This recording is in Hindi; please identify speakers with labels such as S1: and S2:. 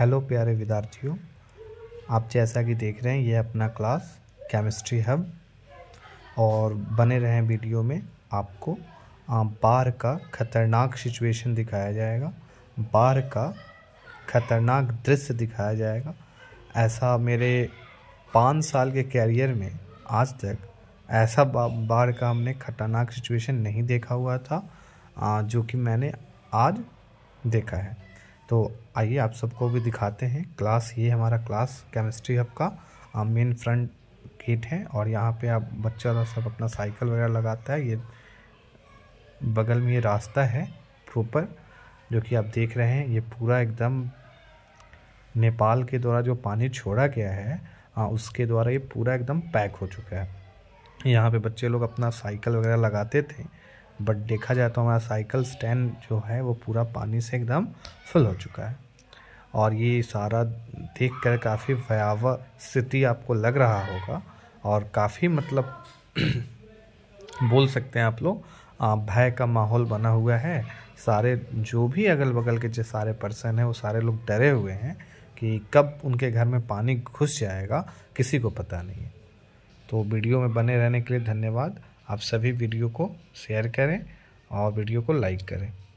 S1: हेलो प्यारे विद्यार्थियों आप जैसा कि देख रहे हैं ये अपना क्लास केमिस्ट्री हब और बने रहें वीडियो में आपको बार का खतरनाक सिचुएशन दिखाया जाएगा बार का खतरनाक दृश्य दिखाया जाएगा ऐसा मेरे पाँच साल के कैरियर में आज तक ऐसा बार का हमने खतरनाक सिचुएशन नहीं देखा हुआ था जो कि मैंने आज देखा है तो आइए आप सबको भी दिखाते हैं क्लास ये हमारा क्लास केमिस्ट्री हब का मेन फ्रंट गेट है और यहाँ पे आप बच्चा सब अपना साइकिल वगैरह लगाता है ये बगल में ये रास्ता है प्रॉपर जो कि आप देख रहे हैं ये पूरा एकदम नेपाल के द्वारा जो पानी छोड़ा गया है आ, उसके द्वारा ये पूरा एकदम पैक हो चुका है यहाँ पे बच्चे लोग अपना साइकिल वगैरह लगाते थे बट देखा जाए तो हमारा साइकिल स्टैंड जो है वो पूरा पानी से एकदम फुल हो चुका है और ये सारा देख कर काफ़ी भयावह स्थिति आपको लग रहा होगा और काफ़ी मतलब बोल सकते हैं आप लोग भय का माहौल बना हुआ है सारे जो भी अगल बगल के जो सारे पर्सन हैं वो सारे लोग डरे हुए हैं कि कब उनके घर में पानी घुस जाएगा किसी को पता नहीं है तो वीडियो में बने रहने के लिए धन्यवाद आप सभी वीडियो को शेयर करें और वीडियो को लाइक करें